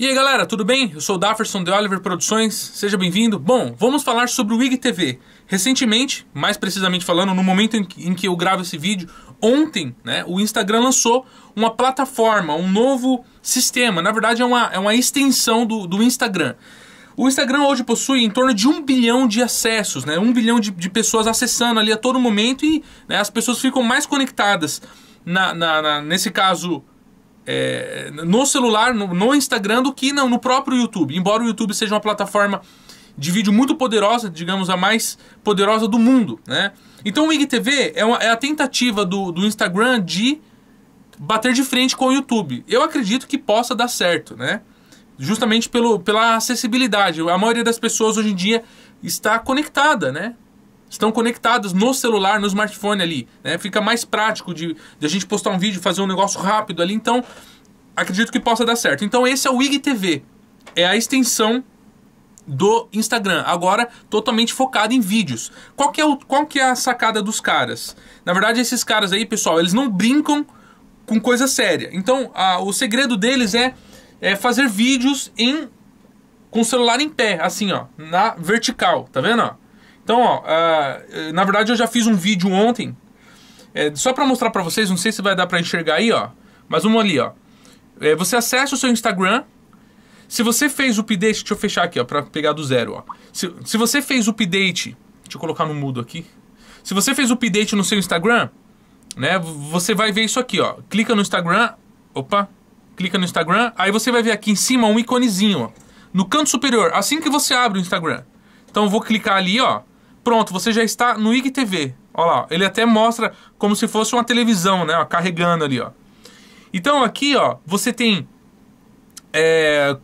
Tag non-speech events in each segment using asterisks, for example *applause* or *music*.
E aí galera, tudo bem? Eu sou o Dafferson de Oliver Produções, seja bem-vindo. Bom, vamos falar sobre o IGTV. Recentemente, mais precisamente falando, no momento em que eu gravo esse vídeo, ontem, né, o Instagram lançou uma plataforma, um novo sistema. Na verdade, é uma, é uma extensão do, do Instagram. O Instagram hoje possui em torno de um bilhão de acessos, né? Um bilhão de, de pessoas acessando ali a todo momento e né, as pessoas ficam mais conectadas, na, na, na nesse caso, é, no celular, no, no, Instagram, do que não, no próprio YouTube. Embora o YouTube seja uma plataforma de vídeo muito poderosa, digamos a mais poderosa do mundo, né? Então o IGTV é, uma, é a tentativa do, do Instagram de bater de frente com o YouTube. Eu acredito que possa dar certo, né? Justamente pelo, pela acessibilidade. A maioria das pessoas hoje em dia está conectada, né? estão conectadas no celular, no smartphone ali. Né? Fica mais prático de, de, a gente postar um vídeo, fazer um negócio rápido ali. Então, acredito que possa dar certo. Então, esse é o IGTV. É a extensão do Instagram, agora totalmente focado em vídeos. Qual que é, o, qual que é a sacada dos caras? Na verdade, esses caras aí, pessoal, eles não brincam com coisa séria. Então, a, o segredo deles é, é fazer vídeos em com o celular em pé, assim, ó, na vertical, tá vendo? Ó? Então, ó, uh, na verdade eu já fiz um vídeo ontem, é, só para mostrar para vocês, não sei se vai dar para enxergar aí, ó, mas vamos ali, ó. É, você acessa o seu Instagram, se você fez o update, deixa eu fechar aqui, ó, para pegar do zero, ó. Se, se você fez o update, deixa eu colocar no mudo aqui. Se você fez o update no seu Instagram, né, você vai ver isso aqui, ó. Clica no Instagram, opa, clica no Instagram, aí você vai ver aqui em cima um iconezinho, ó, no canto superior, assim que você abre o Instagram. Então eu vou clicar ali, ó. Pronto, você já está no IGTV. Olha lá, ele até mostra como se fosse uma televisão, né? Ó, carregando ali, ó. Então aqui, ó, você tem é,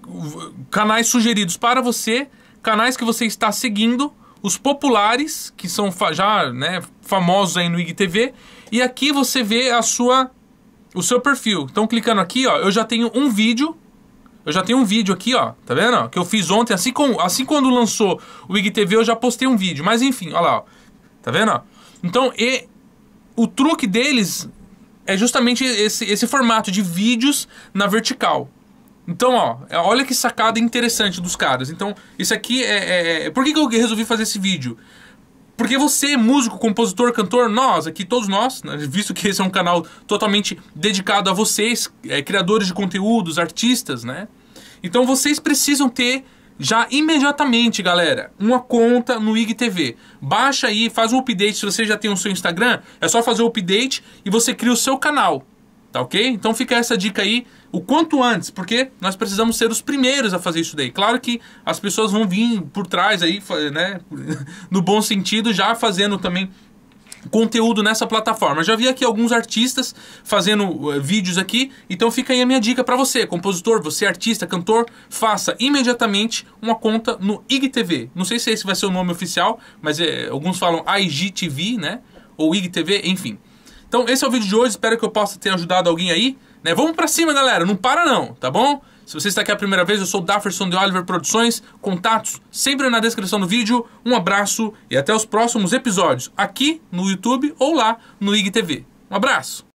canais sugeridos para você, canais que você está seguindo, os populares, que são já né, famosos aí no IGTV, e aqui você vê a sua, o seu perfil. Então, clicando aqui, ó, eu já tenho um vídeo eu já tenho um vídeo aqui, ó, tá vendo? Que eu fiz ontem, assim, com, assim quando lançou o IGTV eu já postei um vídeo. Mas enfim, olha lá, ó. tá vendo? Então, e, o truque deles é justamente esse, esse formato de vídeos na vertical. Então, ó, é, olha que sacada interessante dos caras. Então, isso aqui é... é... é por que, que eu resolvi fazer esse vídeo? Porque você, é músico, compositor, cantor, nós, aqui todos nós, né, visto que esse é um canal totalmente dedicado a vocês, é, criadores de conteúdos, artistas, né? Então vocês precisam ter já imediatamente, galera, uma conta no IGTV. Baixa aí, faz um update. Se você já tem o seu Instagram, é só fazer o update e você cria o seu canal. Tá ok? Então fica essa dica aí o quanto antes, porque nós precisamos ser os primeiros a fazer isso daí. Claro que as pessoas vão vir por trás aí, né? *laughs* No bom sentido, já fazendo também conteúdo nessa plataforma. Já vi aqui alguns artistas fazendo uh, vídeos aqui, então fica aí a minha dica para você, compositor, você artista, cantor, faça imediatamente uma conta no IGTV. Não sei se esse vai ser o nome oficial, mas é, alguns falam IGTV, né? Ou IGTV, enfim. Então esse é o vídeo de hoje, espero que eu possa ter ajudado alguém aí. Né? Vamos pra cima, galera, não para não, tá bom? Se você está aqui a primeira vez, eu sou o Dafferson de Oliver Produções. Contatos sempre na descrição do vídeo. Um abraço e até os próximos episódios aqui no YouTube ou lá no IGTV. Um abraço!